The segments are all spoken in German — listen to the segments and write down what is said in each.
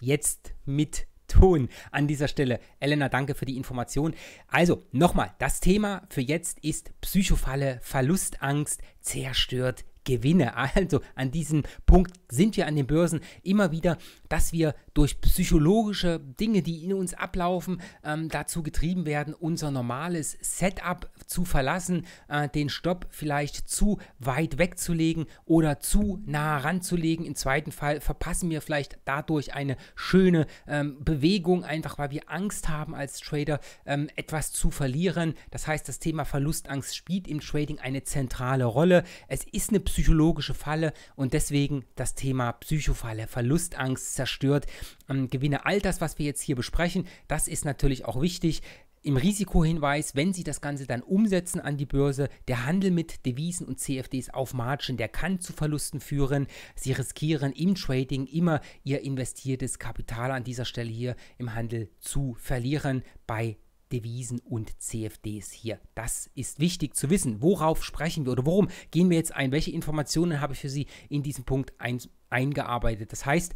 jetzt mit tun. An dieser Stelle, Elena, danke für die Information. Also nochmal, das Thema für jetzt ist Psychofalle, Verlustangst, zerstört Gewinne. Also an diesem Punkt sind wir an den Börsen immer wieder dass wir durch psychologische Dinge, die in uns ablaufen, ähm, dazu getrieben werden, unser normales Setup zu verlassen, äh, den Stopp vielleicht zu weit wegzulegen oder zu nah ranzulegen. Im zweiten Fall verpassen wir vielleicht dadurch eine schöne ähm, Bewegung, einfach weil wir Angst haben als Trader, ähm, etwas zu verlieren. Das heißt, das Thema Verlustangst spielt im Trading eine zentrale Rolle. Es ist eine psychologische Falle und deswegen das Thema Psychofalle, Verlustangst, zerstört, ähm, Gewinne, all das, was wir jetzt hier besprechen, das ist natürlich auch wichtig im Risikohinweis, wenn Sie das Ganze dann umsetzen an die Börse, der Handel mit Devisen und CFDs auf Margin, der kann zu Verlusten führen. Sie riskieren im Trading immer Ihr investiertes Kapital an dieser Stelle hier im Handel zu verlieren bei Devisen und CFDs hier. Das ist wichtig zu wissen. Worauf sprechen wir oder worum gehen wir jetzt ein? Welche Informationen habe ich für Sie in diesem Punkt ein, eingearbeitet? Das heißt,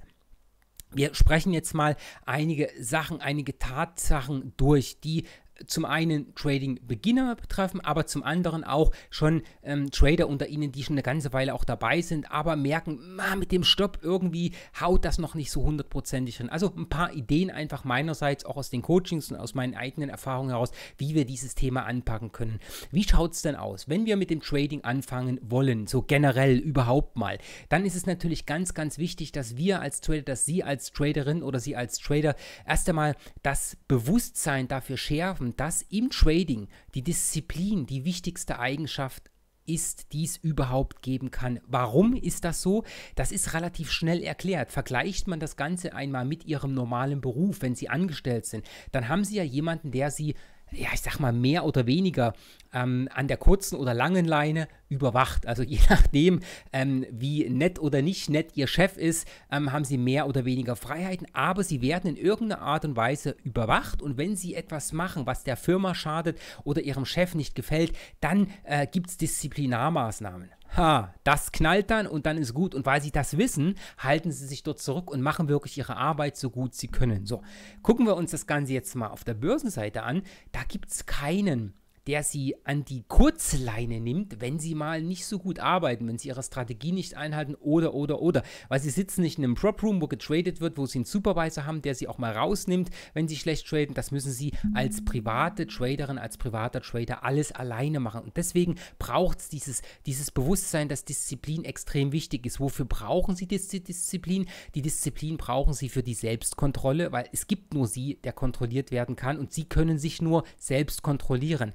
wir sprechen jetzt mal einige Sachen, einige Tatsachen durch, die zum einen Trading-Beginner betreffen, aber zum anderen auch schon ähm, Trader unter Ihnen, die schon eine ganze Weile auch dabei sind, aber merken, ma, mit dem Stopp irgendwie haut das noch nicht so hundertprozentig hin. Also ein paar Ideen einfach meinerseits, auch aus den Coachings und aus meinen eigenen Erfahrungen heraus, wie wir dieses Thema anpacken können. Wie schaut es denn aus, wenn wir mit dem Trading anfangen wollen, so generell überhaupt mal, dann ist es natürlich ganz, ganz wichtig, dass wir als Trader, dass Sie als Traderin oder Sie als Trader erst einmal das Bewusstsein dafür schärfen, und dass im Trading die Disziplin die wichtigste Eigenschaft ist, die es überhaupt geben kann. Warum ist das so? Das ist relativ schnell erklärt. Vergleicht man das Ganze einmal mit Ihrem normalen Beruf, wenn Sie angestellt sind, dann haben Sie ja jemanden, der Sie ja, ich sag mal, mehr oder weniger ähm, an der kurzen oder langen Leine überwacht. Also je nachdem, ähm, wie nett oder nicht nett ihr Chef ist, ähm, haben sie mehr oder weniger Freiheiten, aber sie werden in irgendeiner Art und Weise überwacht und wenn sie etwas machen, was der Firma schadet oder ihrem Chef nicht gefällt, dann äh, gibt es Disziplinarmaßnahmen ha, das knallt dann und dann ist gut. Und weil sie das wissen, halten sie sich dort zurück und machen wirklich ihre Arbeit so gut sie können. So, gucken wir uns das Ganze jetzt mal auf der Börsenseite an. Da gibt es keinen der sie an die Kurzleine nimmt, wenn sie mal nicht so gut arbeiten, wenn sie ihre Strategie nicht einhalten oder, oder, oder. Weil sie sitzen nicht in einem Prop Room, wo getradet wird, wo sie einen Supervisor haben, der sie auch mal rausnimmt, wenn sie schlecht traden. Das müssen sie als private Traderin, als privater Trader alles alleine machen. Und deswegen braucht es dieses, dieses Bewusstsein, dass Disziplin extrem wichtig ist. Wofür brauchen sie diese Disziplin? Die Disziplin brauchen sie für die Selbstkontrolle, weil es gibt nur sie, der kontrolliert werden kann und sie können sich nur selbst kontrollieren.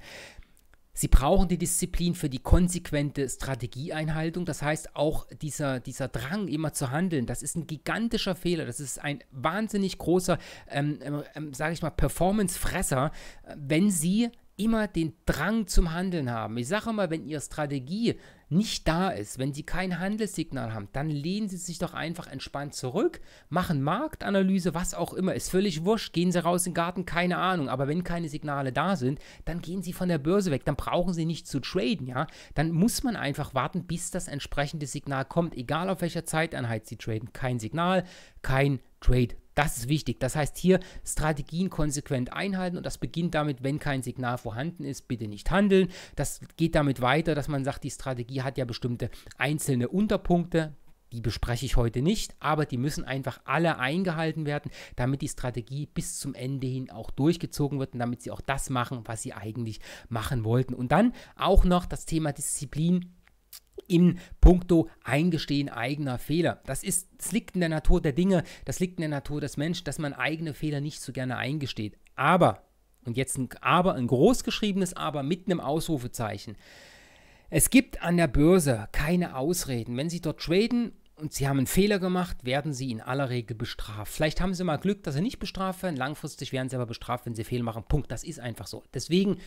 Sie brauchen die Disziplin für die konsequente Strategieeinhaltung. Das heißt, auch dieser, dieser Drang, immer zu handeln, das ist ein gigantischer Fehler. Das ist ein wahnsinnig großer, ähm, ähm, sage ich mal, Performance-Fresser, äh, wenn Sie immer den Drang zum Handeln haben. Ich sage immer, wenn Ihre Strategie nicht da ist, wenn Sie kein Handelssignal haben, dann lehnen Sie sich doch einfach entspannt zurück, machen Marktanalyse, was auch immer, ist völlig wurscht, gehen Sie raus in den Garten, keine Ahnung, aber wenn keine Signale da sind, dann gehen Sie von der Börse weg, dann brauchen Sie nicht zu traden, ja, dann muss man einfach warten, bis das entsprechende Signal kommt, egal auf welcher Zeiteinheit Sie traden, kein Signal, kein Trade das ist wichtig. Das heißt hier Strategien konsequent einhalten und das beginnt damit, wenn kein Signal vorhanden ist, bitte nicht handeln. Das geht damit weiter, dass man sagt, die Strategie hat ja bestimmte einzelne Unterpunkte. Die bespreche ich heute nicht, aber die müssen einfach alle eingehalten werden, damit die Strategie bis zum Ende hin auch durchgezogen wird und damit sie auch das machen, was sie eigentlich machen wollten. Und dann auch noch das Thema Disziplin in puncto Eingestehen eigener Fehler. Das, ist, das liegt in der Natur der Dinge, das liegt in der Natur des Menschen, dass man eigene Fehler nicht so gerne eingesteht. Aber, und jetzt ein Aber, ein großgeschriebenes Aber mit einem Ausrufezeichen. Es gibt an der Börse keine Ausreden. Wenn Sie dort traden und Sie haben einen Fehler gemacht, werden Sie in aller Regel bestraft. Vielleicht haben Sie mal Glück, dass Sie nicht bestraft werden. Langfristig werden Sie aber bestraft, wenn Sie Fehler machen. Punkt. Das ist einfach so. Deswegen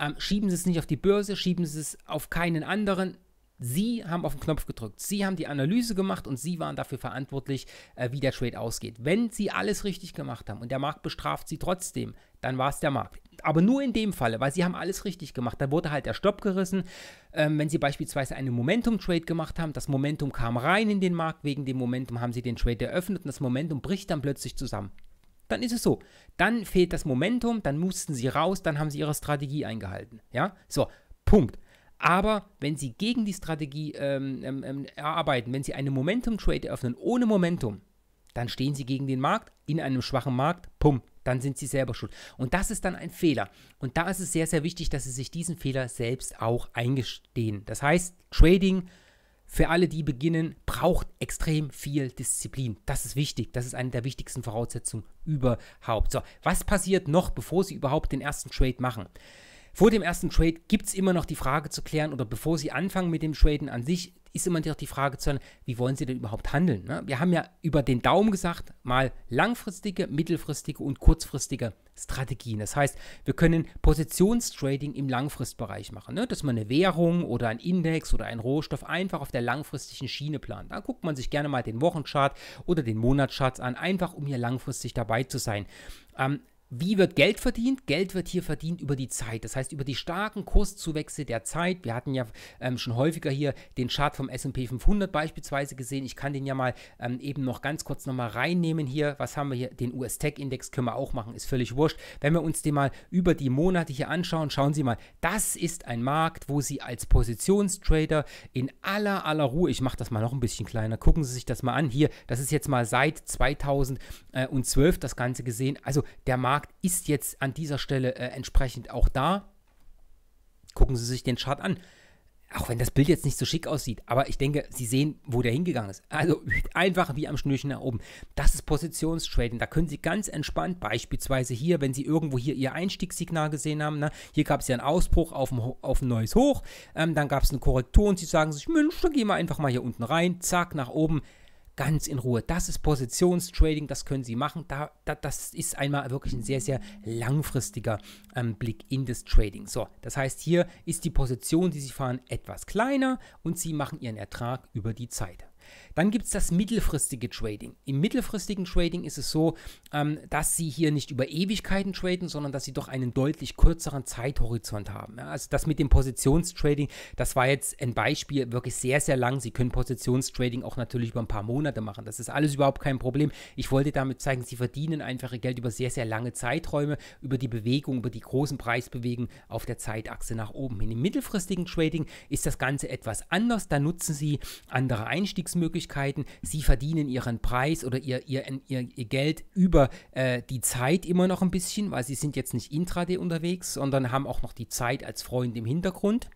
ähm, schieben Sie es nicht auf die Börse, schieben Sie es auf keinen anderen. Sie haben auf den Knopf gedrückt. Sie haben die Analyse gemacht und Sie waren dafür verantwortlich, äh, wie der Trade ausgeht. Wenn Sie alles richtig gemacht haben und der Markt bestraft Sie trotzdem, dann war es der Markt. Aber nur in dem Falle, weil Sie haben alles richtig gemacht. Da wurde halt der Stopp gerissen. Ähm, wenn Sie beispielsweise einen Momentum-Trade gemacht haben, das Momentum kam rein in den Markt, wegen dem Momentum haben Sie den Trade eröffnet und das Momentum bricht dann plötzlich zusammen. Dann ist es so. Dann fehlt das Momentum, dann mussten Sie raus, dann haben Sie Ihre Strategie eingehalten. Ja, so, Punkt. Aber wenn sie gegen die Strategie ähm, ähm, ähm arbeiten, wenn sie einen Momentum-Trade eröffnen ohne Momentum, dann stehen sie gegen den Markt in einem schwachen Markt, pum, dann sind sie selber schuld. Und das ist dann ein Fehler. Und da ist es sehr, sehr wichtig, dass sie sich diesen Fehler selbst auch eingestehen. Das heißt, Trading für alle, die beginnen, braucht extrem viel Disziplin. Das ist wichtig. Das ist eine der wichtigsten Voraussetzungen überhaupt. So, was passiert noch, bevor sie überhaupt den ersten Trade machen? Vor dem ersten Trade gibt es immer noch die Frage zu klären oder bevor Sie anfangen mit dem Traden an sich, ist immer noch die Frage zu klären, wie wollen Sie denn überhaupt handeln? Ne? Wir haben ja über den Daumen gesagt, mal langfristige, mittelfristige und kurzfristige Strategien. Das heißt, wir können Positionstrading im Langfristbereich machen, ne? dass man eine Währung oder ein Index oder einen Rohstoff einfach auf der langfristigen Schiene plant. Da guckt man sich gerne mal den Wochenchart oder den Monatschart an, einfach um hier langfristig dabei zu sein. Ähm, wie wird Geld verdient? Geld wird hier verdient über die Zeit, das heißt über die starken Kurszuwächse der Zeit. Wir hatten ja ähm, schon häufiger hier den Chart vom S&P 500 beispielsweise gesehen. Ich kann den ja mal ähm, eben noch ganz kurz nochmal reinnehmen hier. Was haben wir hier? Den US-Tech-Index können wir auch machen, ist völlig wurscht. Wenn wir uns den mal über die Monate hier anschauen, schauen Sie mal, das ist ein Markt, wo Sie als Positionstrader in aller, aller Ruhe, ich mache das mal noch ein bisschen kleiner, gucken Sie sich das mal an. Hier, das ist jetzt mal seit 2012 das Ganze gesehen. Also der Markt Markt ist jetzt an dieser Stelle äh, entsprechend auch da. Gucken Sie sich den Chart an. Auch wenn das Bild jetzt nicht so schick aussieht, aber ich denke, Sie sehen, wo der hingegangen ist. Also einfach wie am Schnürchen nach oben. Das ist Positionstrading. Da können Sie ganz entspannt, beispielsweise hier, wenn Sie irgendwo hier Ihr Einstiegssignal gesehen haben, ne? hier gab es ja einen Ausbruch auf ein, auf ein neues Hoch, ähm, dann gab es eine Korrektur und Sie sagen sich, Mensch, dann gehen wir einfach mal hier unten rein, zack, nach oben ganz in Ruhe. Das ist Positionstrading, das können Sie machen. Da, da, das ist einmal wirklich ein sehr, sehr langfristiger ähm, Blick in das Trading. So, das heißt, hier ist die Position, die Sie fahren, etwas kleiner und Sie machen Ihren Ertrag über die Zeit. Dann gibt es das mittelfristige Trading. Im mittelfristigen Trading ist es so, ähm, dass Sie hier nicht über Ewigkeiten traden, sondern dass Sie doch einen deutlich kürzeren Zeithorizont haben. Ja, also das mit dem Positionstrading, das war jetzt ein Beispiel, wirklich sehr, sehr lang. Sie können Positionstrading auch natürlich über ein paar Monate machen. Das ist alles überhaupt kein Problem. Ich wollte damit zeigen, Sie verdienen einfach Ihr Geld über sehr, sehr lange Zeiträume, über die Bewegung, über die großen Preisbewegungen auf der Zeitachse nach oben hin. Im mittelfristigen Trading ist das Ganze etwas anders. Da nutzen Sie andere Einstiegs Verdienstmöglichkeiten. Sie verdienen ihren Preis oder ihr, ihr, ihr, ihr Geld über äh, die Zeit immer noch ein bisschen, weil sie sind jetzt nicht intraday unterwegs, sondern haben auch noch die Zeit als Freund im Hintergrund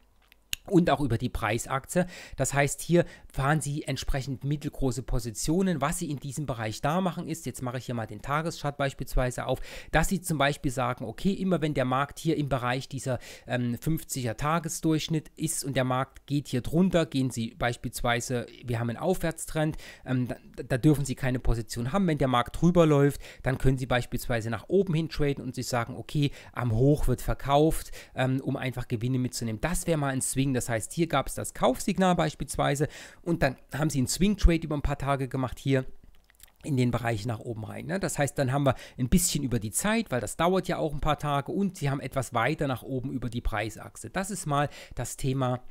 und auch über die Preisachse. Das heißt, hier fahren Sie entsprechend mittelgroße Positionen. Was Sie in diesem Bereich da machen ist, jetzt mache ich hier mal den Tageschart beispielsweise auf, dass Sie zum Beispiel sagen, okay, immer wenn der Markt hier im Bereich dieser ähm, 50er Tagesdurchschnitt ist und der Markt geht hier drunter, gehen Sie beispielsweise, wir haben einen Aufwärtstrend, ähm, da, da, dürfen Sie keine Position haben. Wenn der Markt drüber läuft, dann können Sie beispielsweise nach oben hin traden und sich sagen, okay, am Hoch wird verkauft, ähm, um einfach Gewinne mitzunehmen. Das wäre mal ein Swing, das heißt, hier gab es das Kaufsignal beispielsweise und dann haben sie einen Swing Trade über ein paar Tage gemacht hier in den Bereich nach oben rein. Ne? Das heißt, dann haben wir ein bisschen über die Zeit, weil das dauert ja auch ein paar Tage und sie haben etwas weiter nach oben über die Preisachse. Das ist mal das Thema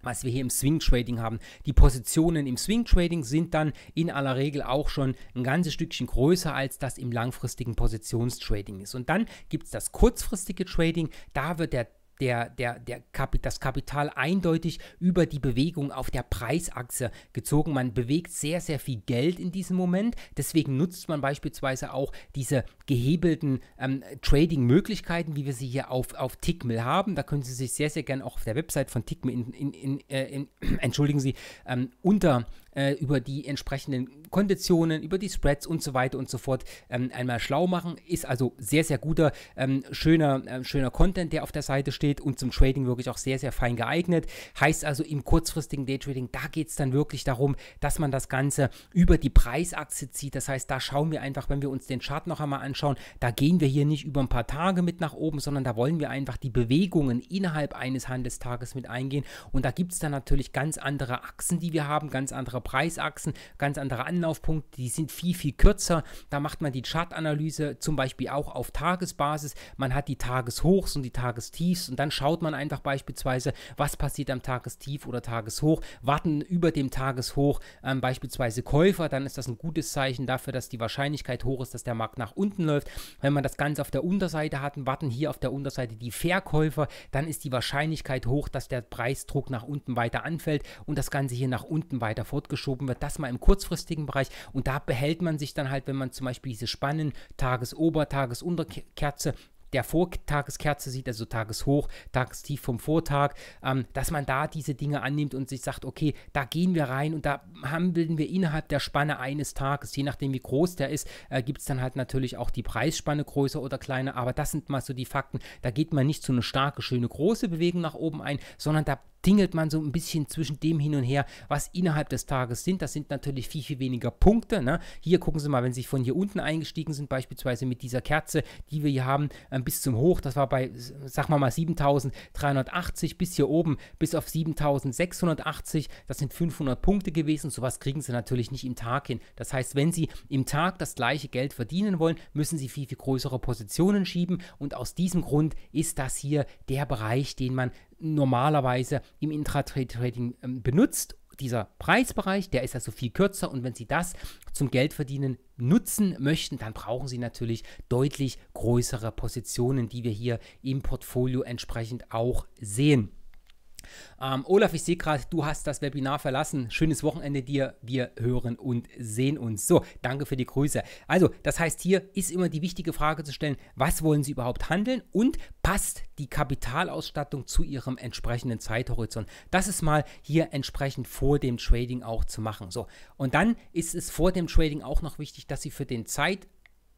was wir hier im Swing Trading haben. Die Positionen im Swing Trading sind dann in aller Regel auch schon ein ganzes Stückchen größer, als das im langfristigen Positionstrading ist. Und dann gibt es das kurzfristige Trading. Da wird der der, der, der Kapit das Kapital eindeutig über die Bewegung auf der Preisachse gezogen. Man bewegt sehr, sehr viel Geld in diesem Moment. Deswegen nutzt man beispielsweise auch diese gehebelten ähm, Trading-Möglichkeiten, wie wir sie hier auf, auf Tickmill haben. Da können Sie sich sehr, sehr gerne auch auf der Website von Tickmill in, in, in, äh, entschuldigen Sie, ähm, unter äh, über die entsprechenden Konditionen, über die Spreads und so weiter und so fort ähm, einmal schlau machen. Ist also sehr, sehr guter, ähm, schöner, äh, schöner Content, der auf der Seite steht und zum Trading wirklich auch sehr, sehr fein geeignet. Heißt also im kurzfristigen Daytrading, da geht es dann wirklich darum, dass man das Ganze über die Preisachse zieht. Das heißt, da schauen wir einfach, wenn wir uns den Chart noch einmal anschauen, da gehen wir hier nicht über ein paar Tage mit nach oben, sondern da wollen wir einfach die Bewegungen innerhalb eines Handelstages mit eingehen. Und da gibt es dann natürlich ganz andere Achsen, die wir haben, ganz andere Preisachsen, ganz andere Anlaufpunkte, die sind viel, viel kürzer. Da macht man die Chartanalyse zum Beispiel auch auf Tagesbasis. Man hat die Tageshochs und die Tagestiefs und dann schaut man einfach beispielsweise, was passiert am Tagestief oder Tageshoch. Warten über dem Tageshoch ähm, beispielsweise Käufer, dann ist das ein gutes Zeichen dafür, dass die Wahrscheinlichkeit hoch ist, dass der Markt nach unten läuft. Wenn man das Ganze auf der Unterseite hat, und warten hier auf der Unterseite die Verkäufer, dann ist die Wahrscheinlichkeit hoch, dass der Preisdruck nach unten weiter anfällt und das Ganze hier nach unten weiter fortgeschritten geschoben wird, das mal im kurzfristigen Bereich. Und da behält man sich dann halt, wenn man zum Beispiel diese Spannen, Tagesober, Tagesunterkerze, der Vortageskerze sieht, also Tageshoch, Tagestief vom Vortag, ähm, dass man da diese Dinge annimmt und sich sagt, okay, da gehen wir rein und da handeln wir innerhalb der Spanne eines Tages. Je nachdem, wie groß der ist, äh, gibt es dann halt natürlich auch die Preisspanne größer oder kleiner, aber das sind mal so die Fakten. Da geht man nicht so eine starke, schöne, große Bewegung nach oben ein, sondern da tingelt man so ein bisschen zwischen dem hin und her, was innerhalb des Tages sind. Das sind natürlich viel, viel weniger Punkte. Ne? Hier gucken Sie mal, wenn Sie von hier unten eingestiegen sind, beispielsweise mit dieser Kerze, die wir hier haben, äh, bis zum Hoch, das war bei, sagen wir mal, 7380 bis hier oben, bis auf 7680, das sind 500 Punkte gewesen. Sowas kriegen Sie natürlich nicht im Tag hin. Das heißt, wenn Sie im Tag das gleiche Geld verdienen wollen, müssen Sie viel, viel größere Positionen schieben und aus diesem Grund ist das hier der Bereich, den man normalerweise im Intraday-Trading ähm, benutzt. Dieser Preisbereich, der ist also viel kürzer und wenn Sie das zum Geldverdienen nutzen möchten, dann brauchen Sie natürlich deutlich größere Positionen, die wir hier im Portfolio entsprechend auch sehen. Ähm, Olaf, ich sehe gerade, du hast das Webinar verlassen. Schönes Wochenende dir. Wir hören und sehen uns. So, danke für die Grüße. Also, das heißt, hier ist immer die wichtige Frage zu stellen, was wollen Sie überhaupt handeln und passt die Kapitalausstattung zu Ihrem entsprechenden Zeithorizont. Das ist mal hier entsprechend vor dem Trading auch zu machen. So, und dann ist es vor dem Trading auch noch wichtig, dass Sie für den Zeit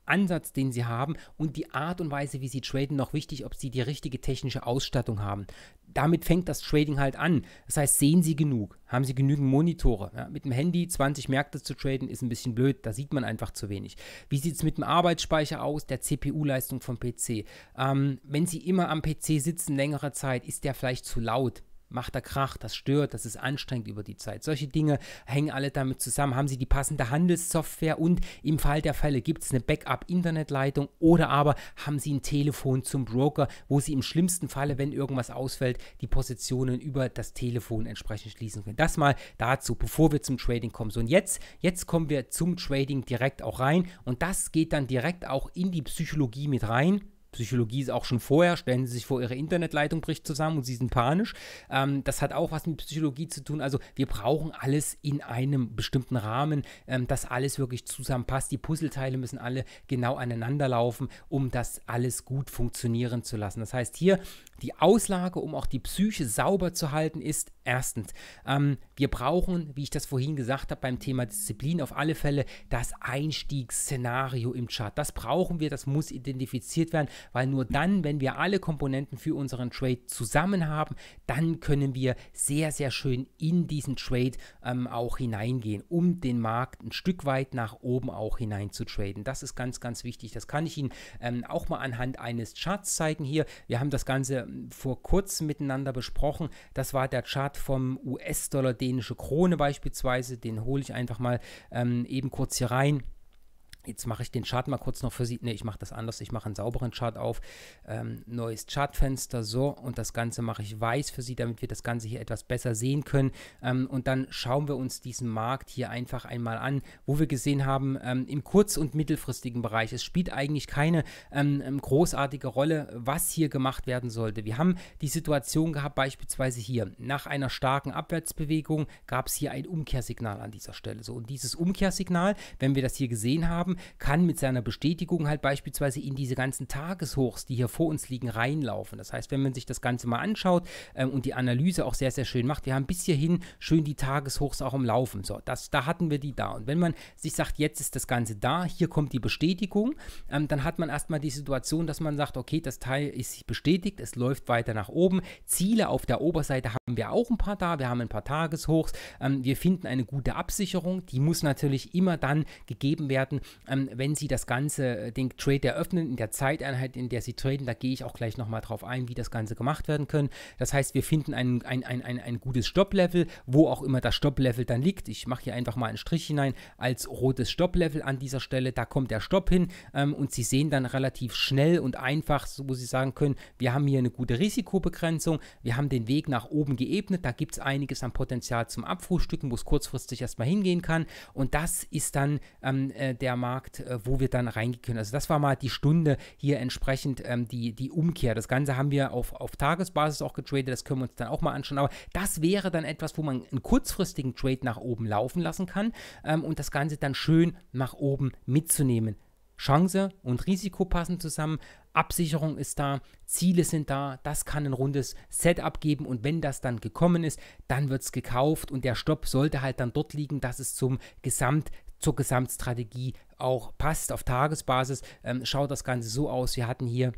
Ansatz, den sie haben und die Art und Weise, wie sie traden, noch wichtig, ob sie die richtige technische Ausstattung haben damit fängt das Trading halt an. Das heißt, sehen Sie genug? Haben Sie genügend Monitore? Ja, mit dem Handy 20 Märkte zu traden ist ein bisschen blöd, da sieht man einfach zu wenig. Wie sieht es mit dem Arbeitsspeicher aus, der CPU-Leistung vom PC? Ähm, wenn Sie immer am PC sitzen längere Zeit, ist der vielleicht zu laut? macht er Krach, das stört, das ist anstrengend über die Zeit. Solche Dinge hängen alle damit zusammen. Haben Sie die passende Handelssoftware und im Fall der Fälle gibt es eine Backup-Internetleitung oder aber haben Sie ein Telefon zum Broker, wo Sie im schlimmsten Falle, wenn irgendwas ausfällt, die Positionen über das Telefon entsprechend schließen können. Das mal dazu, bevor wir zum Trading kommen. So und jetzt, jetzt kommen wir zum Trading direkt auch rein und das geht dann direkt auch in die Psychologie mit rein Psychologie ist auch schon vorher, stellen Sie sich vor, Ihre Internetleitung bricht zusammen und Sie sind panisch. Ähm, das hat auch was mit Psychologie zu tun. Also wir brauchen alles in einem bestimmten Rahmen, ähm, dass alles wirklich zusammenpasst. Die Puzzleteile müssen alle genau aneinander laufen, um das alles gut funktionieren zu lassen. Das heißt, hier die Auslage, um auch die Psyche sauber zu halten, ist erstens, ähm, wir brauchen, wie ich das vorhin gesagt habe beim Thema Disziplin, auf alle Fälle das Einstiegsszenario im Chart. Das brauchen wir, das muss identifiziert werden, weil nur dann, wenn wir alle Komponenten für unseren Trade zusammen haben, dann können wir sehr, sehr schön in diesen Trade ähm, auch hineingehen, um den Markt ein Stück weit nach oben auch hinein zu traden. Das ist ganz, ganz wichtig. Das kann ich Ihnen ähm, auch mal anhand eines Charts zeigen hier. Wir haben das Ganze vor kurzem miteinander besprochen. Das war der Chart vom US-Dollar dänische Krone beispielsweise. Den hole ich einfach mal ähm, eben kurz hier rein. Jetzt mache ich den Chart mal kurz noch für Sie. Ne, ich mache das anders. Ich mache einen sauberen Chart auf. Ähm, neues Chartfenster, so. Und das Ganze mache ich weiß für Sie, damit wir das Ganze hier etwas besser sehen können. Ähm, und dann schauen wir uns diesen Markt hier einfach einmal an, wo wir gesehen haben, ähm, im kurz- und mittelfristigen Bereich, es spielt eigentlich keine ähm, ähm, großartige Rolle, was hier gemacht werden sollte. Wir haben die Situation gehabt, beispielsweise hier, nach einer starken Abwärtsbewegung gab es hier ein Umkehrsignal an dieser Stelle. So, und dieses Umkehrsignal, wenn wir das hier gesehen haben, kann mit seiner Bestätigung halt beispielsweise in diese ganzen Tageshochs, die hier vor uns liegen, reinlaufen. Das heißt, wenn man sich das Ganze mal anschaut ähm, und die Analyse auch sehr, sehr schön macht, wir haben bis hierhin schön die Tageshochs auch im Laufen. So, das, da hatten wir die da. Und wenn man sich sagt, jetzt ist das Ganze da, hier kommt die Bestätigung, ähm, dann hat man erstmal die Situation, dass man sagt, okay, das Teil ist bestätigt, es läuft weiter nach oben. Ziele auf der Oberseite haben wir auch ein paar da, wir haben ein paar Tageshochs, ähm, wir finden eine gute Absicherung, die muss natürlich immer dann gegeben werden, ähm, wenn Sie das Ganze, äh, den Trade eröffnen, in der Zeiteinheit, in der Sie traden, da gehe ich auch gleich nochmal drauf ein, wie das Ganze gemacht werden können. Das heißt, wir finden ein, ein, ein, ein, ein gutes Stopplevel, wo auch immer das Stopplevel dann liegt. Ich mache hier einfach mal einen Strich hinein als rotes Stopplevel an dieser Stelle. Da kommt der Stopp hin ähm, und Sie sehen dann relativ schnell und einfach, wo Sie sagen können, wir haben hier eine gute Risikobegrenzung, wir haben den Weg nach oben geebnet, da gibt es einiges an Potenzial zum Abfrühstücken, wo es kurzfristig erstmal hingehen kann. Und das ist dann ähm, äh, der Markt Markt, äh, wo wir dann reingehen können. Also das war mal die Stunde hier entsprechend ähm, die, die Umkehr. Das Ganze haben wir auf, auf Tagesbasis auch getradet, das können wir uns dann auch mal anschauen. Aber das wäre dann etwas, wo man einen kurzfristigen Trade nach oben laufen lassen kann ähm, und das Ganze dann schön nach oben mitzunehmen. Chance und Risiko passen zusammen, Absicherung ist da, Ziele sind da, das kann ein rundes Setup geben und wenn das dann gekommen ist, dann wird es gekauft und der Stopp sollte halt dann dort liegen, dass es zum Gesamt zur Gesamtstrategie auch passt auf Tagesbasis. Ähm, schaut das Ganze so aus. Wir hatten hier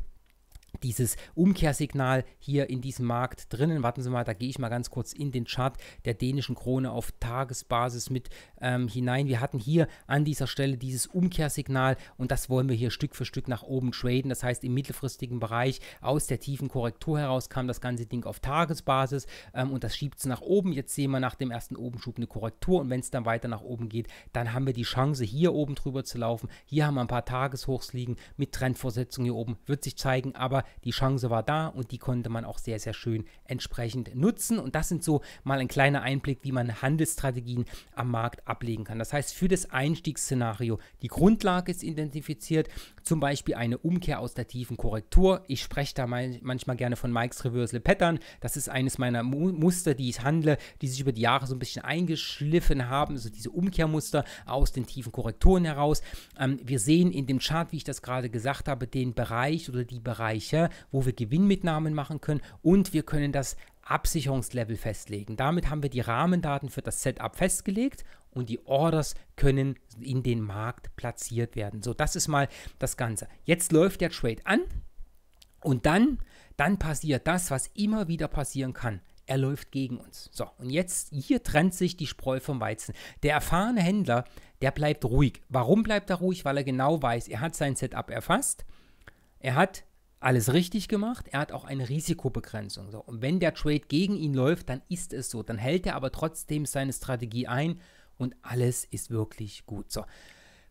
dieses Umkehrsignal hier in diesem Markt drinnen. Warten Sie mal, da gehe ich mal ganz kurz in den Chart der dänischen Krone auf Tagesbasis mit ähm, hinein. Wir hatten hier an dieser Stelle dieses Umkehrsignal und das wollen wir hier Stück für Stück nach oben traden. Das heißt, im mittelfristigen Bereich aus der tiefen Korrektur heraus kam das ganze Ding auf Tagesbasis ähm, und das schiebt es nach oben. Jetzt sehen wir nach dem ersten Obenschub eine Korrektur und wenn es dann weiter nach oben geht, dann haben wir die Chance, hier oben drüber zu laufen. Hier haben wir ein paar Tageshochs liegen mit Trendvorsetzung hier oben. Wird sich zeigen, aber die Chance war da und die konnte man auch sehr, sehr schön entsprechend nutzen. Und das sind so mal ein kleiner Einblick, wie man Handelsstrategien am Markt ablegen kann. Das heißt, für das Einstiegsszenario, die Grundlage ist identifiziert, zum Beispiel eine Umkehr aus der tiefen Korrektur. Ich spreche da manchmal gerne von Mike's Reversal Pattern. Das ist eines meiner Mu Muster, die ich handle, die sich über die Jahre so ein bisschen eingeschliffen haben. Also diese Umkehrmuster aus den tiefen Korrekturen heraus. Ähm, wir sehen in dem Chart, wie ich das gerade gesagt habe, den Bereich oder die Bereiche, wo wir Gewinnmitnahmen machen können und wir können das Absicherungslevel festlegen. Damit haben wir die Rahmendaten für das Setup festgelegt und die Orders können in den Markt platziert werden. So, das ist mal das Ganze. Jetzt läuft der Trade an und dann, dann passiert das, was immer wieder passieren kann. Er läuft gegen uns. So, und jetzt hier trennt sich die Spreu vom Weizen. Der erfahrene Händler, der bleibt ruhig. Warum bleibt er ruhig? Weil er genau weiß, er hat sein Setup erfasst. Er hat alles richtig gemacht. Er hat auch eine Risikobegrenzung. So. Und wenn der Trade gegen ihn läuft, dann ist es so. Dann hält er aber trotzdem seine Strategie ein und alles ist wirklich gut. So.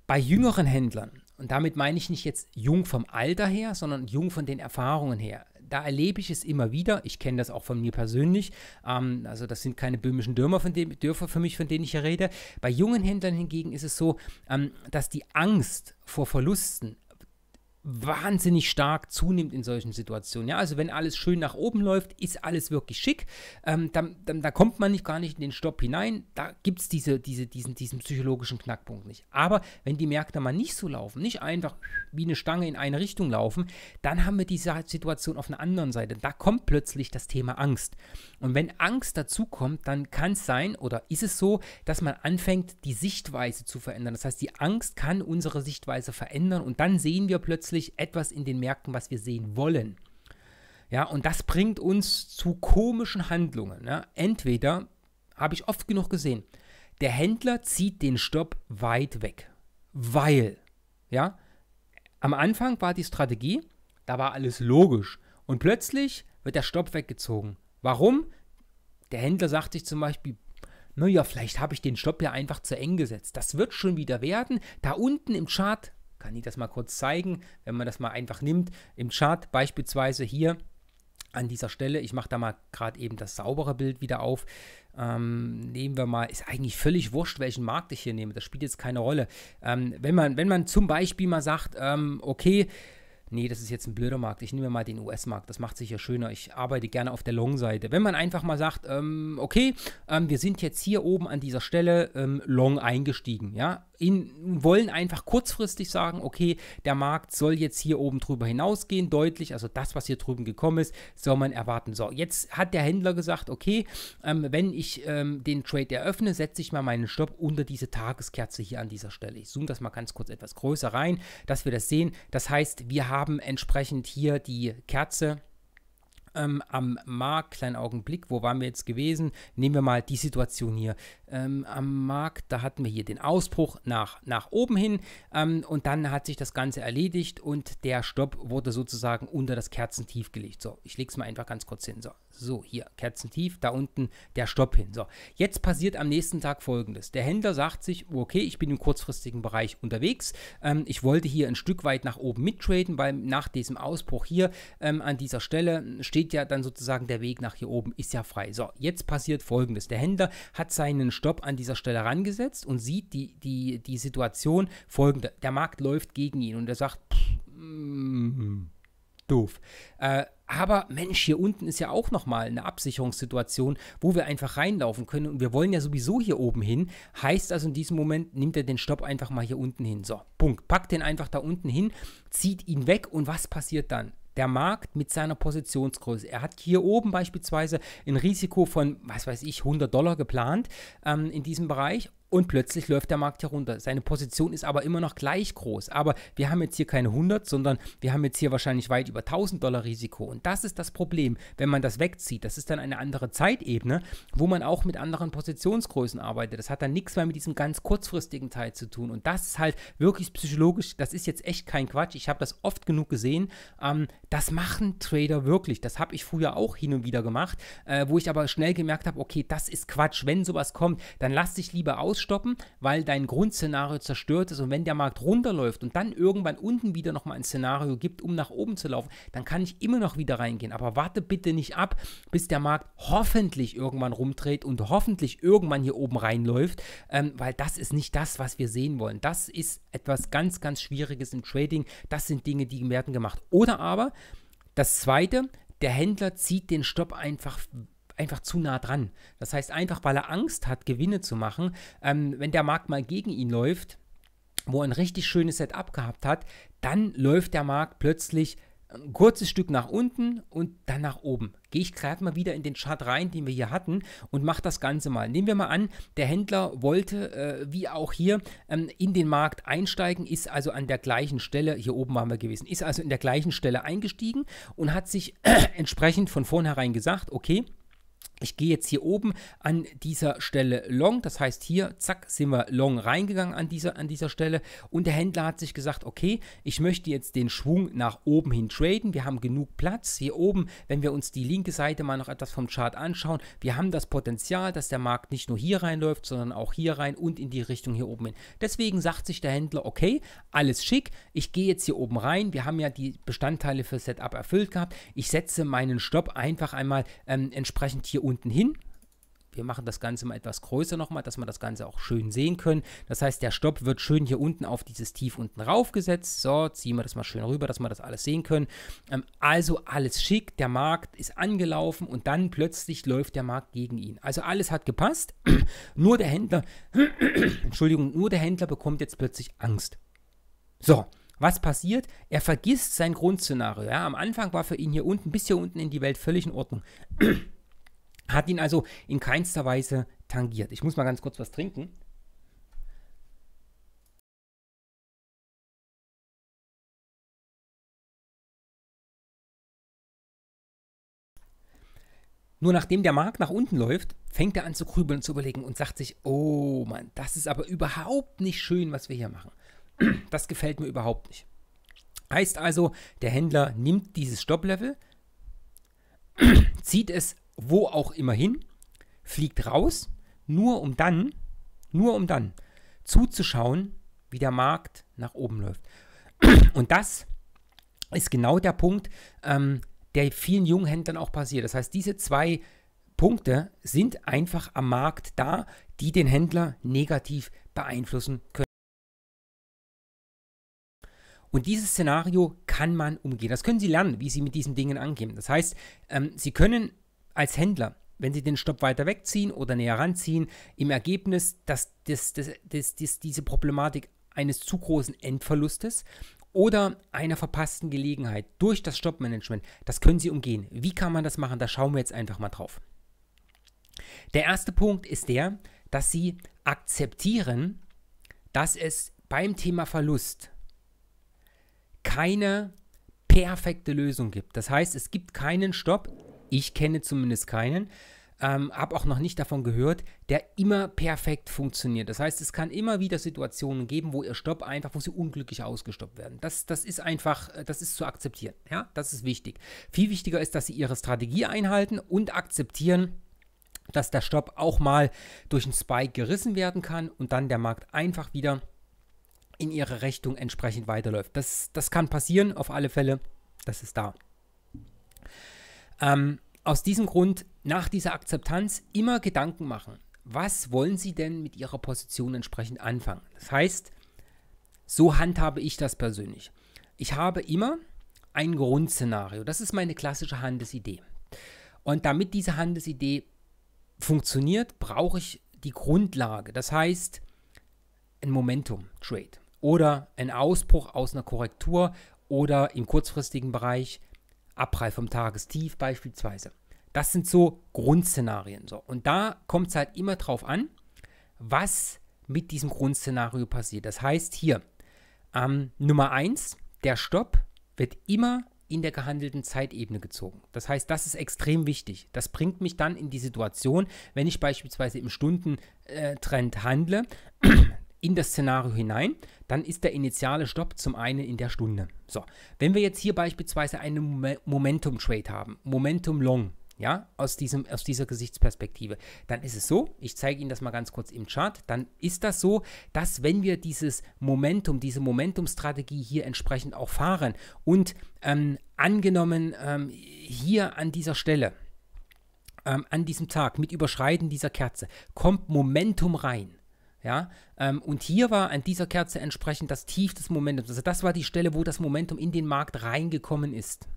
Bei jüngeren Händlern, und damit meine ich nicht jetzt jung vom Alter her, sondern jung von den Erfahrungen her, da erlebe ich es immer wieder. Ich kenne das auch von mir persönlich. Ähm, also das sind keine böhmischen Dörfer, von dem, Dörfer für mich, von denen ich hier rede. Bei jungen Händlern hingegen ist es so, ähm, dass die Angst vor Verlusten wahnsinnig stark zunimmt in solchen Situationen. Ja, also wenn alles schön nach oben läuft, ist alles wirklich schick. Ähm, dann, dann, da kommt man nicht gar nicht in den Stopp hinein. Da gibt es diese, diese, diesen, diesen psychologischen Knackpunkt nicht. Aber wenn die Märkte mal nicht so laufen, nicht einfach wie eine Stange in eine Richtung laufen, dann haben wir diese Situation auf einer anderen Seite. Da kommt plötzlich das Thema Angst. Und wenn Angst dazu kommt, dann kann es sein oder ist es so, dass man anfängt, die Sichtweise zu verändern. Das heißt, die Angst kann unsere Sichtweise verändern und dann sehen wir plötzlich, plötzlich etwas in den Märkten, was wir sehen wollen. Ja, und das bringt uns zu komischen Handlungen. Ja. Ne? Entweder, habe ich oft genug gesehen, der Händler zieht den Stopp weit weg, weil, ja, am Anfang war die Strategie, da war alles logisch und plötzlich wird der Stopp weggezogen. Warum? Der Händler sagt sich zum Beispiel, naja, vielleicht habe ich den Stopp ja einfach zu eng gesetzt. Das wird schon wieder werden. Da unten im Chart kann ich das mal kurz zeigen, wenn man das mal einfach nimmt. Im Chart beispielsweise hier an dieser Stelle, ich mache da mal gerade eben das saubere Bild wieder auf. Ähm, nehmen wir mal, ist eigentlich völlig wurscht, welchen Markt ich hier nehme, das spielt jetzt keine Rolle. Ähm, wenn, man, wenn man zum Beispiel mal sagt, ähm, okay, nee, das ist jetzt ein blöder Markt, ich nehme mal den US-Markt, das macht sich ja schöner, ich arbeite gerne auf der Long-Seite. Wenn man einfach mal sagt, ähm, okay, ähm, wir sind jetzt hier oben an dieser Stelle ähm, Long eingestiegen, ja, in, wollen einfach kurzfristig sagen, okay, der Markt soll jetzt hier oben drüber hinausgehen, deutlich, also das, was hier drüben gekommen ist, soll man erwarten. So, jetzt hat der Händler gesagt, okay, ähm, wenn ich ähm, den Trade eröffne, setze ich mal meinen Stopp unter diese Tageskerze hier an dieser Stelle. Ich zoome das mal ganz kurz etwas größer rein, dass wir das sehen. Das heißt, wir haben haben entsprechend hier die Kerze ähm, am Markt. Kleinen Augenblick, wo waren wir jetzt gewesen? Nehmen wir mal die Situation hier ähm, am Markt. Da hatten wir hier den Ausbruch nach, nach oben hin ähm, und dann hat sich das Ganze erledigt und der Stopp wurde sozusagen unter das Kerzentief gelegt. So, ich lege es mal einfach ganz kurz hin. So, so, hier, Kerzentief, da unten der Stopp hin. So, jetzt passiert am nächsten Tag folgendes. Der Händler sagt sich, okay, ich bin im kurzfristigen Bereich unterwegs. Ähm, ich wollte hier ein Stück weit nach oben mittraden, weil nach diesem Ausbruch hier ähm, an dieser Stelle steht ja dann sozusagen der Weg nach hier oben, ist ja frei. So, jetzt passiert folgendes. Der Händler hat seinen Stopp Stopp an dieser Stelle herangesetzt und sieht die, die, die Situation folgende. Der Markt läuft gegen ihn und er sagt, pff, mm, doof. Äh, aber Mensch, hier unten ist ja auch nochmal eine Absicherungssituation, wo wir einfach reinlaufen können und wir wollen ja sowieso hier oben hin. Heißt also in diesem Moment nimmt er den Stopp einfach mal hier unten hin. So, Punkt. Packt den einfach da unten hin, zieht ihn weg und was passiert dann? der Markt mit seiner Positionsgröße. Er hat hier oben beispielsweise ein Risiko von, was weiß ich, 100 Dollar geplant ähm, in diesem Bereich und plötzlich läuft der Markt herunter. Seine Position ist aber immer noch gleich groß. Aber wir haben jetzt hier keine 100, sondern wir haben jetzt hier wahrscheinlich weit über 1000 Dollar Risiko. Und das ist das Problem, wenn man das wegzieht. Das ist dann eine andere Zeitebene, wo man auch mit anderen Positionsgrößen arbeitet. Das hat dann nichts mehr mit diesem ganz kurzfristigen Teil zu tun. Und das ist halt wirklich psychologisch, das ist jetzt echt kein Quatsch. Ich habe das oft genug gesehen. Ähm, das machen Trader wirklich. Das habe ich früher auch hin und wieder gemacht, äh, wo ich aber schnell gemerkt habe, okay, das ist Quatsch. Wenn sowas kommt, dann lass dich lieber aus stoppen, weil dein Grundszenario zerstört ist. Und wenn der Markt runterläuft und dann irgendwann unten wieder nochmal ein Szenario gibt, um nach oben zu laufen, dann kann ich immer noch wieder reingehen. Aber warte bitte nicht ab, bis der Markt hoffentlich irgendwann rumdreht und hoffentlich irgendwann hier oben reinläuft, ähm, weil das ist nicht das, was wir sehen wollen. Das ist etwas ganz, ganz Schwieriges im Trading. Das sind Dinge, die werden gemacht. Oder aber das Zweite, der Händler zieht den Stopp einfach einfach zu nah dran. Das heißt, einfach weil er Angst hat, Gewinne zu machen, ähm, wenn der Markt mal gegen ihn läuft, wo er ein richtig schönes Setup gehabt hat, dann läuft der Markt plötzlich ein kurzes Stück nach unten und dann nach oben. Gehe ich gerade mal wieder in den Chart rein, den wir hier hatten und mache das Ganze mal. Nehmen wir mal an, der Händler wollte, äh, wie auch hier, ähm, in den Markt einsteigen, ist also an der gleichen Stelle, hier oben waren wir gewesen, ist also in der gleichen Stelle eingestiegen und hat sich äh, entsprechend von vornherein gesagt, okay, ich gehe jetzt hier oben an dieser Stelle long, das heißt hier, zack, sind wir long reingegangen an dieser, an dieser Stelle und der Händler hat sich gesagt, okay, ich möchte jetzt den Schwung nach oben hin traden, wir haben genug Platz. Hier oben, wenn wir uns die linke Seite mal noch etwas vom Chart anschauen, wir haben das Potenzial, dass der Markt nicht nur hier reinläuft, sondern auch hier rein und in die Richtung hier oben hin. Deswegen sagt sich der Händler, okay, alles schick, ich gehe jetzt hier oben rein, wir haben ja die Bestandteile für Setup erfüllt gehabt, ich setze meinen Stopp einfach einmal ähm, entsprechend hier unten unten hin. Wir machen das Ganze mal etwas größer nochmal, dass wir das Ganze auch schön sehen können. Das heißt, der Stopp wird schön hier unten auf dieses Tief unten raufgesetzt. So, ziehen wir das mal schön rüber, dass wir das alles sehen können. Ähm, also alles schick, der Markt ist angelaufen und dann plötzlich läuft der Markt gegen ihn. Also alles hat gepasst, nur der Händler, Entschuldigung, nur der Händler bekommt jetzt plötzlich Angst. So, was passiert? Er vergisst sein Grundszenario. Ja, am Anfang war für ihn hier unten, bis hier unten in die Welt völlig in Ordnung. Hat ihn also in keinster Weise tangiert. Ich muss mal ganz kurz was trinken. Nur nachdem der Markt nach unten läuft, fängt er an zu grübeln und zu überlegen und sagt sich, oh Mann, das ist aber überhaupt nicht schön, was wir hier machen. Das gefällt mir überhaupt nicht. Heißt also, der Händler nimmt dieses Stopplevel, zieht es wo auch immer hin, fliegt raus, nur um dann, nur um dann zuzuschauen, wie der Markt nach oben läuft. Und das ist genau der Punkt, ähm, der vielen jungen Händlern auch passiert. Das heißt, diese zwei Punkte sind einfach am Markt da, die den Händler negativ beeinflussen können. Und dieses Szenario kann man umgehen. Das können Sie lernen, wie Sie mit diesen Dingen angehen. Das heißt, ähm, Sie können als Händler, wenn sie den Stopp weiter wegziehen oder näher ranziehen, im Ergebnis, dass das, das, das, das, diese Problematik eines zu großen Endverlustes oder einer verpassten Gelegenheit durch das Stoppmanagement, das können sie umgehen. Wie kann man das machen? Da schauen wir jetzt einfach mal drauf. Der erste Punkt ist der, dass sie akzeptieren, dass es beim Thema Verlust keine perfekte Lösung gibt. Das heißt, es gibt keinen Stopp, ich kenne zumindest keinen. Ähm, habe auch noch nicht davon gehört, der immer perfekt funktioniert. Das heißt, es kann immer wieder Situationen geben, wo ihr Stopp einfach, wo sie unglücklich ausgestoppt werden. Das, das ist einfach, äh, das ist zu akzeptieren. Ja, das ist wichtig. Viel wichtiger ist, dass sie ihre Strategie einhalten und akzeptieren, dass der Stopp auch mal durch einen Spike gerissen werden kann und dann der Markt einfach wieder in ihre Richtung entsprechend weiterläuft. Das, das kann passieren, auf alle Fälle. Das ist da. Ähm, aus diesem Grund nach dieser Akzeptanz immer Gedanken machen. Was wollen Sie denn mit Ihrer Position entsprechend anfangen? Das heißt, so handhabe ich das persönlich. Ich habe immer ein Grundszenario. Das ist meine klassische Handelsidee. Und damit diese Handelsidee funktioniert, brauche ich die Grundlage. Das heißt, ein Momentum-Trade oder ein Ausbruch aus einer Korrektur oder im kurzfristigen Bereich Abprall vom Tagestief beispielsweise. Das sind so Grundszenarien. So. Und da kommt es halt immer drauf an, was mit diesem Grundszenario passiert. Das heißt hier, ähm, Nummer 1, der Stopp wird immer in der gehandelten Zeitebene gezogen. Das heißt, das ist extrem wichtig. Das bringt mich dann in die Situation, wenn ich beispielsweise im Stundentrend handle, in das Szenario hinein, dann ist der initiale Stopp zum einen in der Stunde. So, wenn wir jetzt hier beispielsweise einen Momentum Trade haben, Momentum Long, ja, aus, diesem, aus dieser Gesichtsperspektive, dann ist es so, ich zeige Ihnen das mal ganz kurz im Chart, dann ist das so, dass wenn wir dieses Momentum, diese Momentum-Strategie hier entsprechend auch fahren und ähm, angenommen ähm, hier an dieser Stelle, ähm, an diesem Tag mit Überschreiten dieser Kerze, kommt Momentum rein ja, ähm, und hier war an dieser Kerze entsprechend das Tief des Momentums. Also das war die Stelle, wo das Momentum in den Markt reingekommen ist.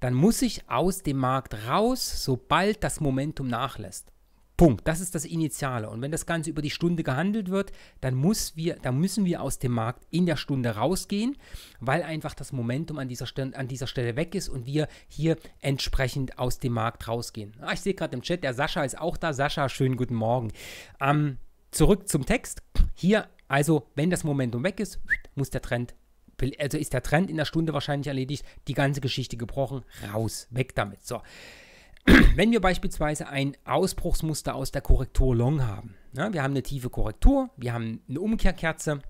Dann muss ich aus dem Markt raus, sobald das Momentum nachlässt. Punkt. Das ist das Initiale. Und wenn das Ganze über die Stunde gehandelt wird, dann, muss wir, dann müssen wir aus dem Markt in der Stunde rausgehen, weil einfach das Momentum an dieser, Stelle, an dieser Stelle weg ist und wir hier entsprechend aus dem Markt rausgehen. Ah, ich sehe gerade im Chat, der Sascha ist auch da. Sascha, schönen guten Morgen. Ähm, zurück zum Text. Hier, also, wenn das Momentum weg ist, muss der Trend, also ist der Trend in der Stunde wahrscheinlich erledigt, die ganze Geschichte gebrochen, raus, weg damit. So. Wenn wir beispielsweise ein Ausbruchsmuster aus der Korrektur Long haben, ja, ne, wir haben eine tiefe Korrektur, wir haben eine Umkehrkerze,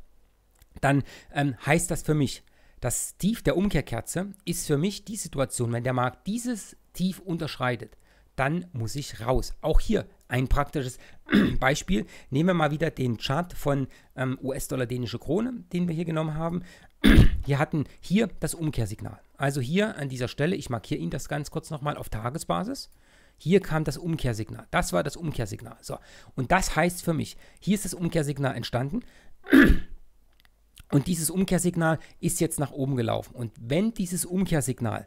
dann ähm, heißt das für mich, das Tief der Umkehrkerze ist für mich die Situation, wenn der Markt dieses Tief unterschreitet, dann muss ich raus. Auch hier ein praktisches Beispiel, nehmen wir mal wieder den Chart von ähm, US-Dollar dänische Krone, den wir hier genommen haben. Wir hatten hier das Umkehrsignal. Also hier an dieser Stelle, ich markiere Ihnen das ganz kurz nochmal auf Tagesbasis. Hier kam das Umkehrsignal. Das war das Umkehrsignal. So. Und das heißt für mich, hier ist das Umkehrsignal entstanden. Und dieses Umkehrsignal ist jetzt nach oben gelaufen. Und wenn dieses Umkehrsignal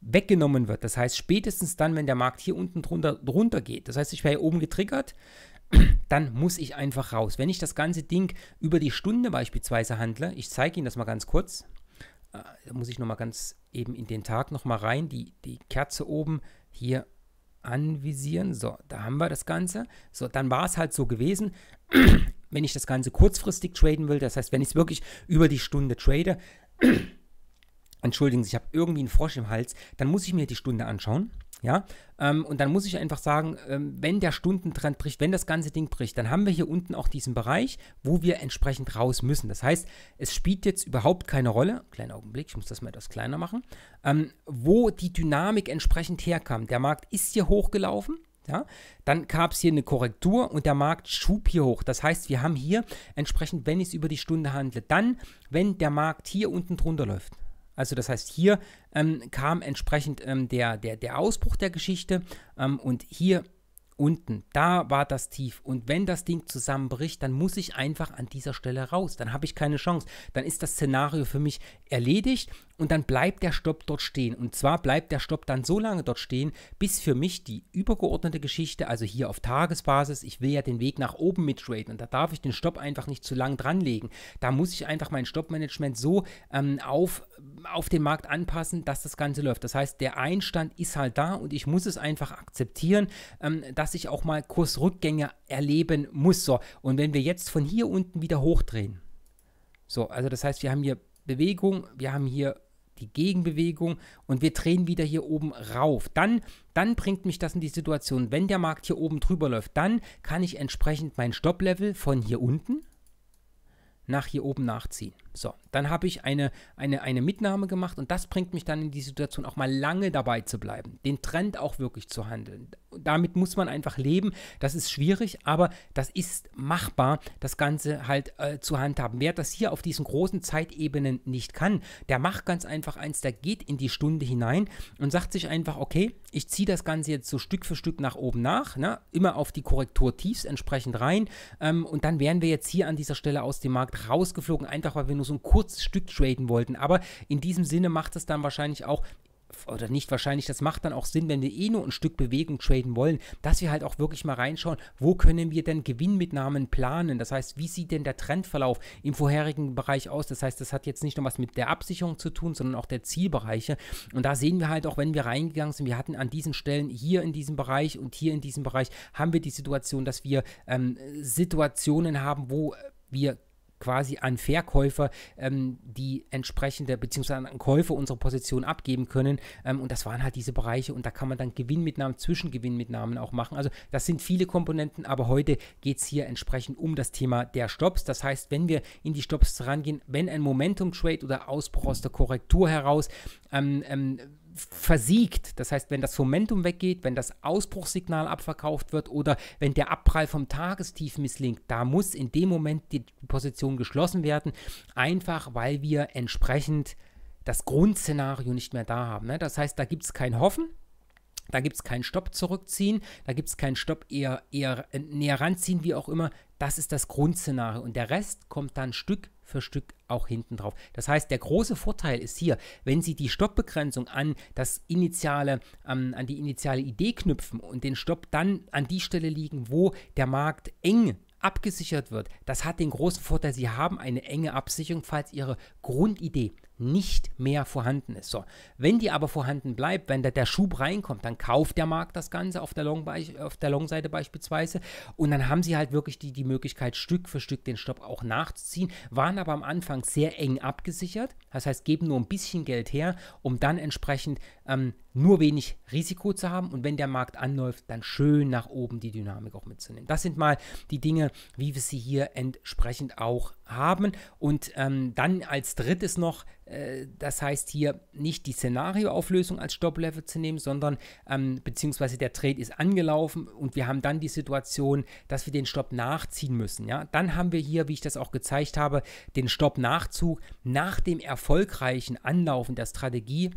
weggenommen wird. Das heißt, spätestens dann, wenn der Markt hier unten drunter, drunter geht, das heißt, ich wäre hier oben getriggert, dann muss ich einfach raus. Wenn ich das ganze Ding über die Stunde beispielsweise handle, ich zeige Ihnen das mal ganz kurz, äh, da muss ich nochmal ganz eben in den Tag nochmal rein, die, die Kerze oben hier anvisieren. So, da haben wir das Ganze. So, dann war es halt so gewesen. wenn ich das Ganze kurzfristig traden will, das heißt, wenn ich es wirklich über die Stunde trade, entschuldigen Sie, ich habe irgendwie einen Frosch im Hals, dann muss ich mir die Stunde anschauen. Ja, ähm, und dann muss ich einfach sagen, ähm, wenn der Stundentrend bricht, wenn das ganze Ding bricht, dann haben wir hier unten auch diesen Bereich, wo wir entsprechend raus müssen. Das heißt, es spielt jetzt überhaupt keine Rolle, kleinen Augenblick, ich muss das mal etwas kleiner machen, ähm, wo die Dynamik entsprechend herkam. Der Markt ist hier hochgelaufen, ja, dann gab es hier eine Korrektur und der Markt schub hier hoch. Das heißt, wir haben hier entsprechend, wenn ich es über die Stunde handle, dann, wenn der Markt hier unten drunter läuft, also das heißt, hier ähm, kam entsprechend ähm, der, der, der Ausbruch der Geschichte ähm, und hier unten, da war das Tief. Und wenn das Ding zusammenbricht, dann muss ich einfach an dieser Stelle raus. Dann habe ich keine Chance. Dann ist das Szenario für mich erledigt und dann bleibt der Stopp dort stehen. Und zwar bleibt der Stopp dann so lange dort stehen, bis für mich die übergeordnete Geschichte, also hier auf Tagesbasis, ich will ja den Weg nach oben mittraden und da darf ich den Stopp einfach nicht zu lang dranlegen. Da muss ich einfach mein Stoppmanagement so ähm, auf, auf den Markt anpassen, dass das Ganze läuft. Das heißt, der Einstand ist halt da und ich muss es einfach akzeptieren, ähm, dass ich auch mal Kursrückgänge erleben muss. So, und wenn wir jetzt von hier unten wieder hochdrehen, so, also das heißt, wir haben hier Bewegung, wir haben hier die Gegenbewegung und wir drehen wieder hier oben rauf. Dann, dann bringt mich das in die Situation, wenn der Markt hier oben drüber läuft, dann kann ich entsprechend mein Stopplevel von hier unten nach hier oben nachziehen. So, dann habe ich eine, eine, eine Mitnahme gemacht und das bringt mich dann in die Situation, auch mal lange dabei zu bleiben, den Trend auch wirklich zu handeln damit muss man einfach leben. Das ist schwierig, aber das ist machbar, das Ganze halt äh, zu handhaben. Wer das hier auf diesen großen Zeitebenen nicht kann, der macht ganz einfach eins, der geht in die Stunde hinein und sagt sich einfach, okay, ich ziehe das Ganze jetzt so Stück für Stück nach oben nach, ne? immer auf die Korrektur Korrekturtiefs entsprechend rein ähm, und dann wären wir jetzt hier an dieser Stelle aus dem Markt rausgeflogen, einfach weil wir nur so ein kurzes Stück traden wollten. Aber in diesem Sinne macht es dann wahrscheinlich auch oder nicht wahrscheinlich, das macht dann auch Sinn, wenn wir eh nur ein Stück Bewegung traden wollen, dass wir halt auch wirklich mal reinschauen, wo können wir denn Gewinnmitnahmen planen? Das heißt, wie sieht denn der Trendverlauf im vorherigen Bereich aus? Das heißt, das hat jetzt nicht nur was mit der Absicherung zu tun, sondern auch der Zielbereiche. Und da sehen wir halt auch, wenn wir reingegangen sind, wir hatten an diesen Stellen hier in diesem Bereich und hier in diesem Bereich haben wir die Situation, dass wir ähm, Situationen haben, wo wir quasi an Verkäufer ähm, die entsprechende beziehungsweise an Käufer unsere Position abgeben können. Ähm, und das waren halt diese Bereiche und da kann man dann Gewinnmitnahmen, Zwischengewinnmitnahmen auch machen. Also das sind viele Komponenten, aber heute geht es hier entsprechend um das Thema der Stops. Das heißt, wenn wir in die Stops rangehen, wenn ein Momentum-Trade oder Ausbruch aus der Korrektur heraus ähm, ähm versiegt. Das heißt, wenn das Momentum weggeht, wenn das Ausbruchssignal abverkauft wird oder wenn der Abprall vom Tagestief misslingt, da muss in dem Moment die Position geschlossen werden, einfach weil wir entsprechend das Grundszenario nicht mehr da haben. Ne? Das heißt, da gibt es kein Hoffen, da gibt es keinen Stopp zurückziehen, da gibt es keinen Stopp eher, eher äh, näher ranziehen, wie auch immer. Das ist das Grundszenario. Und der Rest kommt dann Stück für Stück auch hinten drauf. Das heißt, der große Vorteil ist hier, wenn Sie die Stoppbegrenzung an das initiale, ähm, an die initiale Idee knüpfen und den Stopp dann an die Stelle liegen, wo der Markt eng abgesichert wird. Das hat den großen Vorteil, Sie haben eine enge Absicherung, falls Ihre Grundidee nicht mehr vorhanden ist. So, wenn die aber vorhanden bleibt, wenn da der Schub reinkommt, dann kauft der Markt das Ganze auf der, Long, auf der Long-Seite beispielsweise und dann haben sie halt wirklich die, die Möglichkeit, Stück für Stück den Stopp auch nachzuziehen, waren aber am Anfang sehr eng abgesichert, das heißt, geben nur ein bisschen Geld her, um dann entsprechend ähm, nur wenig Risiko zu haben und wenn der Markt anläuft, dann schön nach oben die Dynamik auch mitzunehmen. Das sind mal die Dinge, wie wir sie hier entsprechend auch haben. Und ähm, dann als drittes noch, äh, das heißt hier nicht die Szenarioauflösung als Stopplevel zu nehmen, sondern ähm, beziehungsweise der Trade ist angelaufen und wir haben dann die Situation, dass wir den Stopp nachziehen müssen. Ja? Dann haben wir hier, wie ich das auch gezeigt habe, den Stopp-Nachzug nach dem erfolgreichen Anlaufen der Strategie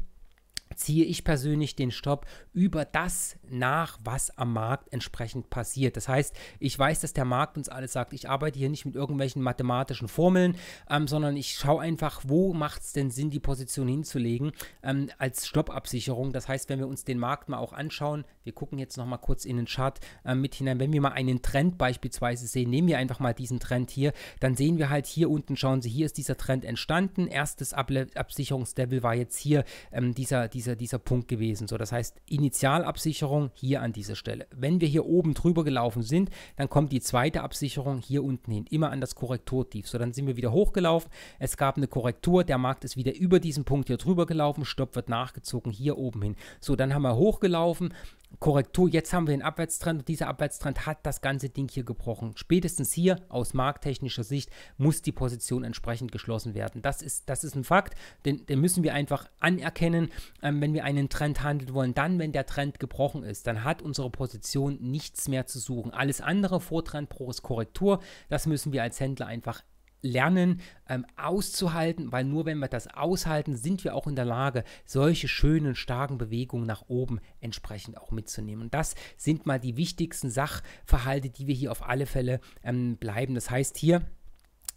ziehe ich persönlich den Stopp über das nach, was am Markt entsprechend passiert. Das heißt, ich weiß, dass der Markt uns alles sagt. Ich arbeite hier nicht mit irgendwelchen mathematischen Formeln, ähm, sondern ich schaue einfach, wo macht es denn Sinn, die Position hinzulegen ähm, als Stoppabsicherung. Das heißt, wenn wir uns den Markt mal auch anschauen, wir gucken jetzt nochmal kurz in den Chart äh, mit hinein, wenn wir mal einen Trend beispielsweise sehen, nehmen wir einfach mal diesen Trend hier, dann sehen wir halt hier unten, schauen Sie, hier ist dieser Trend entstanden. Erstes Absicherungslevel war jetzt hier ähm, dieser, dieser dieser, dieser Punkt gewesen. So, das heißt, Initialabsicherung hier an dieser Stelle. Wenn wir hier oben drüber gelaufen sind, dann kommt die zweite Absicherung hier unten hin, immer an das Korrekturtief. So, dann sind wir wieder hochgelaufen. Es gab eine Korrektur, der Markt ist wieder über diesen Punkt hier drüber gelaufen, Stopp wird nachgezogen hier oben hin. So, dann haben wir hochgelaufen, Korrektur, jetzt haben wir den Abwärtstrend und dieser Abwärtstrend hat das ganze Ding hier gebrochen. Spätestens hier aus markttechnischer Sicht muss die Position entsprechend geschlossen werden. Das ist, das ist ein Fakt, den, den müssen wir einfach anerkennen, ähm, wenn wir einen Trend handeln wollen. Dann, wenn der Trend gebrochen ist, dann hat unsere Position nichts mehr zu suchen. Alles andere, Vortrend, Pro Korrektur, das müssen wir als Händler einfach lernen ähm, auszuhalten, weil nur wenn wir das aushalten, sind wir auch in der Lage, solche schönen, starken Bewegungen nach oben entsprechend auch mitzunehmen. Und das sind mal die wichtigsten Sachverhalte, die wir hier auf alle Fälle ähm, bleiben. Das heißt hier,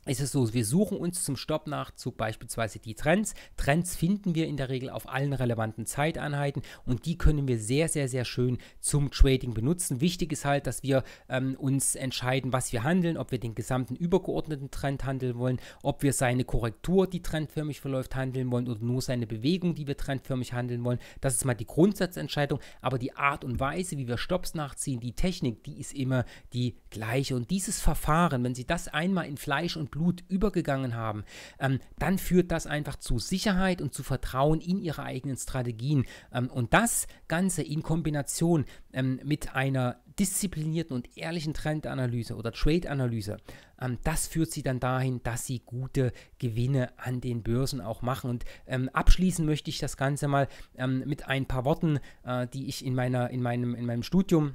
ist es so, wir suchen uns zum Stoppnachzug beispielsweise die Trends. Trends finden wir in der Regel auf allen relevanten Zeiteinheiten und die können wir sehr, sehr, sehr schön zum Trading benutzen. Wichtig ist halt, dass wir ähm, uns entscheiden, was wir handeln, ob wir den gesamten übergeordneten Trend handeln wollen, ob wir seine Korrektur, die trendförmig verläuft, handeln wollen oder nur seine Bewegung, die wir trendförmig handeln wollen. Das ist mal die Grundsatzentscheidung, aber die Art und Weise, wie wir Stops nachziehen, die Technik, die ist immer die gleiche. Und dieses Verfahren, wenn Sie das einmal in Fleisch und Blut übergegangen haben, ähm, dann führt das einfach zu Sicherheit und zu Vertrauen in ihre eigenen Strategien. Ähm, und das Ganze in Kombination ähm, mit einer disziplinierten und ehrlichen Trendanalyse oder Trade-Analyse, ähm, das führt sie dann dahin, dass sie gute Gewinne an den Börsen auch machen. Und ähm, abschließen möchte ich das Ganze mal ähm, mit ein paar Worten, äh, die ich in, meiner, in, meinem, in meinem Studium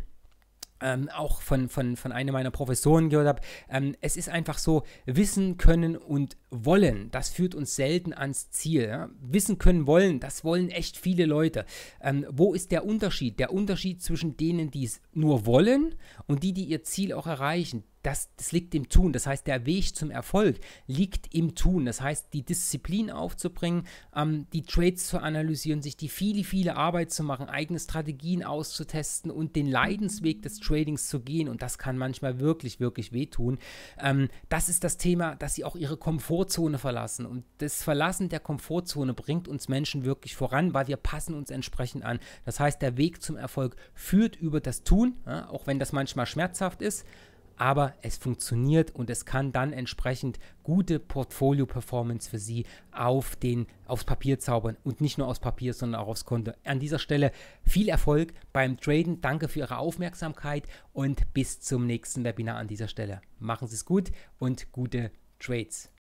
ähm, auch von, von, von einer meiner Professoren gehört habe, ähm, es ist einfach so, wissen können und wollen, das führt uns selten ans Ziel. Ja? Wissen können wollen, das wollen echt viele Leute. Ähm, wo ist der Unterschied? Der Unterschied zwischen denen, die es nur wollen und die, die ihr Ziel auch erreichen das, das liegt im Tun. Das heißt, der Weg zum Erfolg liegt im Tun. Das heißt, die Disziplin aufzubringen, ähm, die Trades zu analysieren, sich die viele, viele Arbeit zu machen, eigene Strategien auszutesten und den Leidensweg des Tradings zu gehen. Und das kann manchmal wirklich, wirklich wehtun. Ähm, das ist das Thema, dass sie auch ihre Komfortzone verlassen. Und das Verlassen der Komfortzone bringt uns Menschen wirklich voran, weil wir passen uns entsprechend an. Das heißt, der Weg zum Erfolg führt über das Tun, ja, auch wenn das manchmal schmerzhaft ist aber es funktioniert und es kann dann entsprechend gute Portfolio-Performance für Sie auf den, aufs Papier zaubern und nicht nur aufs Papier, sondern auch aufs Konto. An dieser Stelle viel Erfolg beim Traden, danke für Ihre Aufmerksamkeit und bis zum nächsten Webinar an dieser Stelle. Machen Sie es gut und gute Trades.